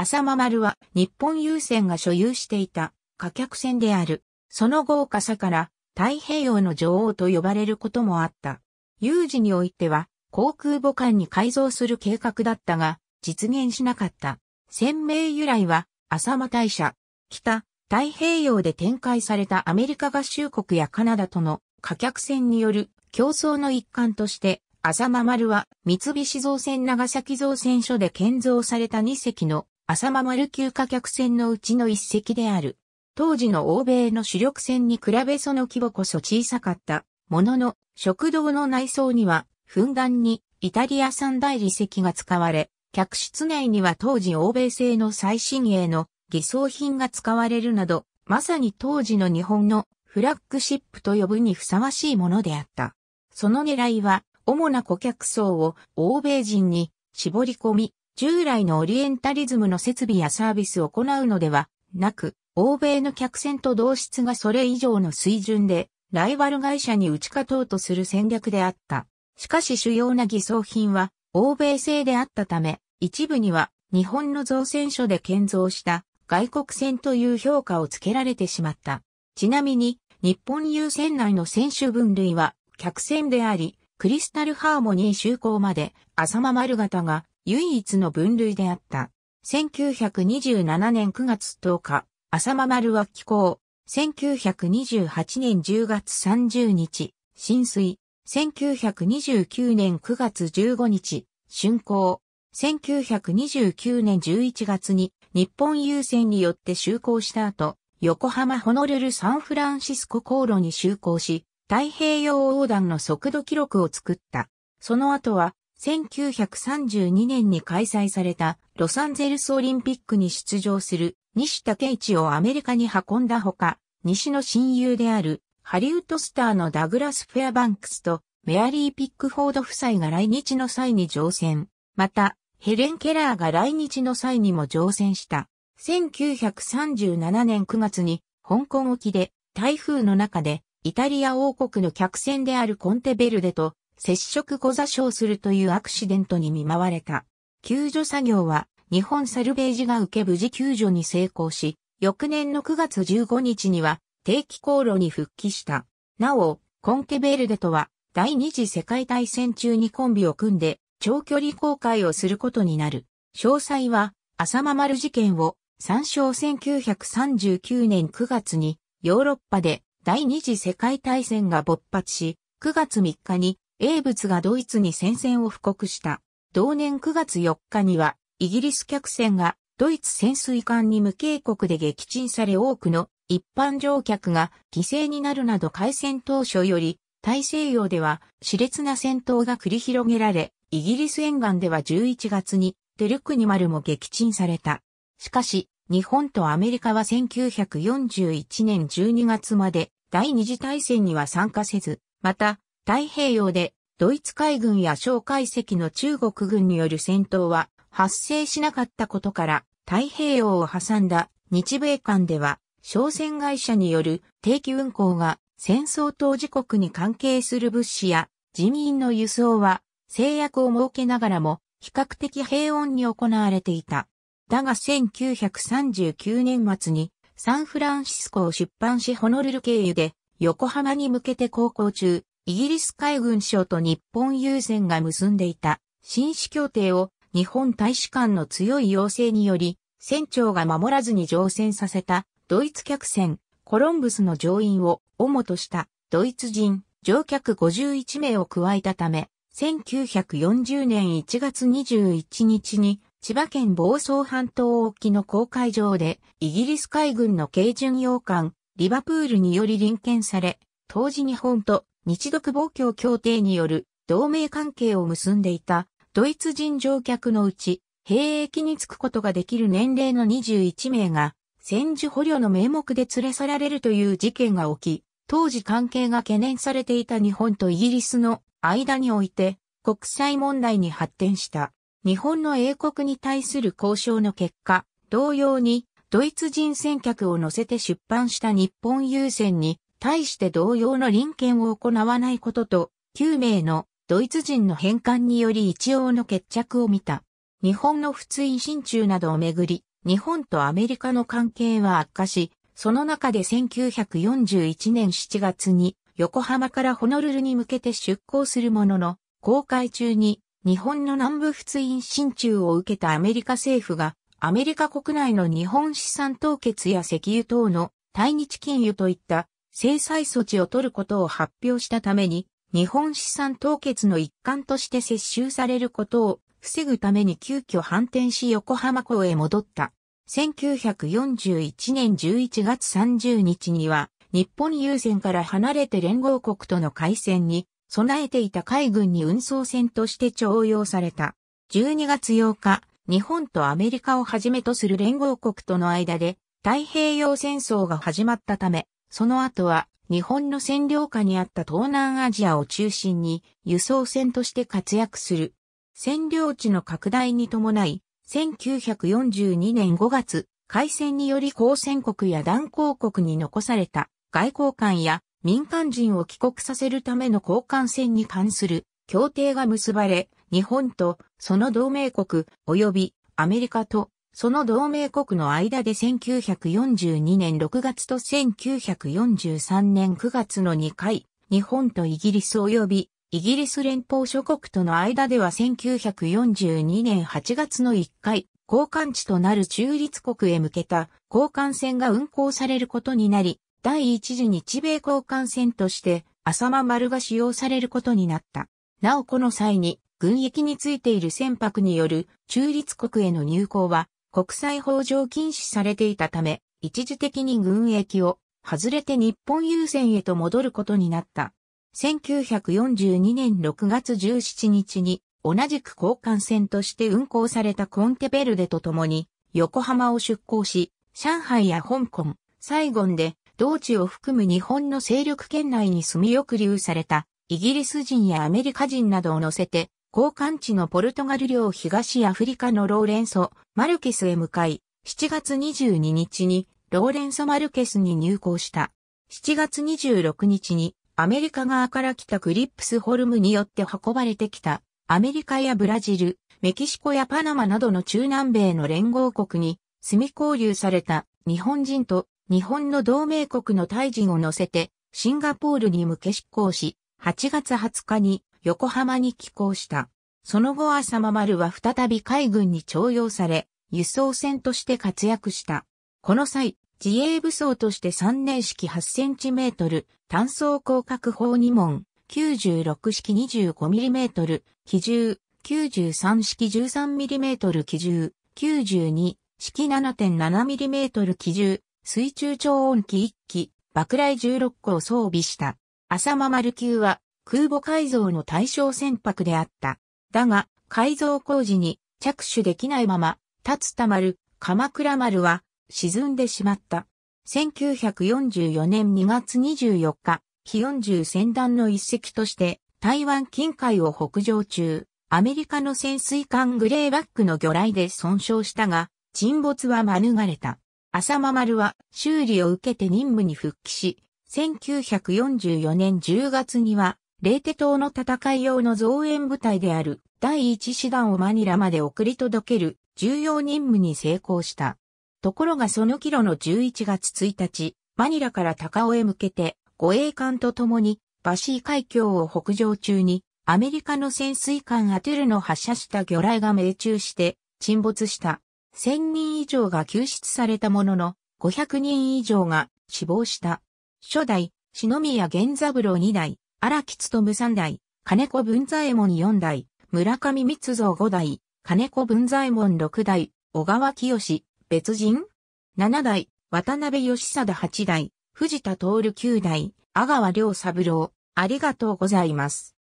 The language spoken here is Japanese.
浅間丸は日本郵船が所有していた貨客船である。その豪華さから太平洋の女王と呼ばれることもあった。有事においては航空母艦に改造する計画だったが実現しなかった。船名由来は浅間大社、北、太平洋で展開されたアメリカ合衆国やカナダとの貨客船による競争の一環として浅間丸は三菱造船長崎造船所で建造された2隻の浅間丸級貨客船のうちの一隻である。当時の欧米の主力船に比べその規模こそ小さかったものの、食堂の内装には、ふんだんにイタリア産大理石が使われ、客室内には当時欧米製の最新鋭の偽装品が使われるなど、まさに当時の日本のフラッグシップと呼ぶにふさわしいものであった。その狙いは、主な顧客層を欧米人に絞り込み、従来のオリエンタリズムの設備やサービスを行うのではなく、欧米の客船と同質がそれ以上の水準で、ライバル会社に打ち勝とうとする戦略であった。しかし主要な偽装品は、欧米製であったため、一部には、日本の造船所で建造した外国船という評価をつけられてしまった。ちなみに、日本郵船内の選手分類は、客船であり、クリスタルハーモニー就航まで、浅間丸型が唯一の分類であった。1927年9月10日、浅間丸は寄港。1928年10月30日、浸水。1929年9月15日、竣工。1929年11月に日本郵船によって就航した後、横浜ホノルルサンフランシスコ航路に就航し、太平洋横断の速度記録を作った。その後は1932年に開催されたロサンゼルスオリンピックに出場する西武一をアメリカに運んだほか、西の親友であるハリウッドスターのダグラス・フェアバンクスとメアリー・ピックフォード夫妻が来日の際に乗船。また、ヘレン・ケラーが来日の際にも乗船した。1937年9月に香港沖で台風の中でイタリア王国の客船であるコンテベルデと接触後座礁するというアクシデントに見舞われた。救助作業は日本サルベージが受け無事救助に成功し、翌年の9月15日には定期航路に復帰した。なお、コンケベルデとは第二次世界大戦中にコンビを組んで長距離航海をすることになる。詳細は浅間丸事件を参照1939年9月にヨーロッパで第二次世界大戦が勃発し、9月3日に英仏がドイツに戦線を布告した。同年9月4日には、イギリス客船がドイツ潜水艦に無警告で撃沈され多くの一般乗客が犠牲になるなど海戦当初より大西洋では熾烈な戦闘が繰り広げられ、イギリス沿岸では11月にデルクニマルも撃沈された。しかし、日本とアメリカは1941年12月まで第二次大戦には参加せず、また太平洋でドイツ海軍や蒋介石の中国軍による戦闘は発生しなかったことから太平洋を挟んだ日米間では商船会社による定期運航が戦争当事国に関係する物資や人員の輸送は制約を設けながらも比較的平穏に行われていた。だが1939年末にサンフランシスコを出版しホノルル経由で横浜に向けて航行中、イギリス海軍省と日本郵船が結んでいた、紳士協定を日本大使館の強い要請により、船長が守らずに乗船させたドイツ客船コロンブスの乗員を主としたドイツ人乗客51名を加えたため、1940年1月21日に千葉県房総半島沖の公海上でイギリス海軍の軽巡洋艦リバプールにより臨検され、当時日本と日独防共協定による同盟関係を結んでいたドイツ人乗客のうち、兵役に就くことができる年齢の21名が、戦時捕虜の名目で連れ去られるという事件が起き、当時関係が懸念されていた日本とイギリスの間において国際問題に発展した。日本の英国に対する交渉の結果、同様にドイツ人戦客を乗せて出版した日本郵船に対して同様の臨検を行わないことと、9名のドイツ人の返還により一応の決着を見た。日本の仏印心中などをめぐり、日本とアメリカの関係は悪化し、その中で1941年7月に横浜からホノルルに向けて出港するものの、航海中に日本の南部仏印心中を受けたアメリカ政府が、アメリカ国内の日本資産凍結や石油等の対日金融といった制裁措置を取ることを発表したために、日本資産凍結の一環として接収されることを防ぐために急遽反転し横浜港へ戻った。1941年11月30日には、日本優先から離れて連合国との海戦に備えていた海軍に運送船として徴用された。12月8日、日本とアメリカをはじめとする連合国との間で太平洋戦争が始まったため、その後は日本の占領下にあった東南アジアを中心に輸送船として活躍する。占領地の拡大に伴い、1942年5月、海戦により交戦国や断交国に残された外交官や民間人を帰国させるための交換船に関する協定が結ばれ、日本とその同盟国及びアメリカとその同盟国の間で1942年6月と1943年9月の2回、日本とイギリス及びイギリス連邦諸国との間では1942年8月の1回、交換地となる中立国へ向けた交換船が運航されることになり、第一次日米交換船として浅間丸が使用されることになった。なおこの際に、軍役についている船舶による中立国への入港は国際法上禁止されていたため、一時的に軍役を外れて日本優先へと戻ることになった。1942年6月17日に同じく交換船として運航されたコンテベルデと共に横浜を出港し、上海や香港、サイゴンで同地を含む日本の勢力圏内に住み抑留されたイギリス人やアメリカ人などを乗せて、交換地のポルトガル領東アフリカのローレンソマルケスへ向かい、7月22日にローレンソ・マルケスに入港した。7月26日にアメリカ側から来たグリップスホルムによって運ばれてきたアメリカやブラジル、メキシコやパナマなどの中南米の連合国に住み交流された日本人と日本の同盟国の大臣を乗せてシンガポールに向け出港し、8月20日に横浜に寄港した。その後浅間丸は再び海軍に徴用され、輸送船として活躍した。この際、自衛武装として3年式8センチメートル、単装甲角砲2門、96式2 5トル、機銃、93式1 3トル機銃、92式7 7トル機銃、水中超音機1機、爆雷16個を装備した。浅間丸級は空母改造の対象船舶であった。だが、改造工事に着手できないまま、立田丸、鎌倉丸は沈んでしまった。1944年2月24日、非40船団の一隻として台湾近海を北上中、アメリカの潜水艦グレーバックの魚雷で損傷したが、沈没は免れた。浅間丸は修理を受けて任務に復帰し、1944年10月にはレーテ島の戦い用の増援部隊である第一師団をマニラまで送り届ける重要任務に成功した。ところがそのキ路の11月1日、マニラから高尾へ向けて護衛艦と共にバシー海峡を北上中にアメリカの潜水艦アテルの発射した魚雷が命中して沈没した。1000人以上が救出されたものの500人以上が死亡した。初代、篠宮源三郎2代、荒木む三代、金子文左衛門四代、村上密造五代、金子文左衛門六代、小川清、別人七代、渡辺義貞八代、藤田徹九代、阿川良三郎、ありがとうございます。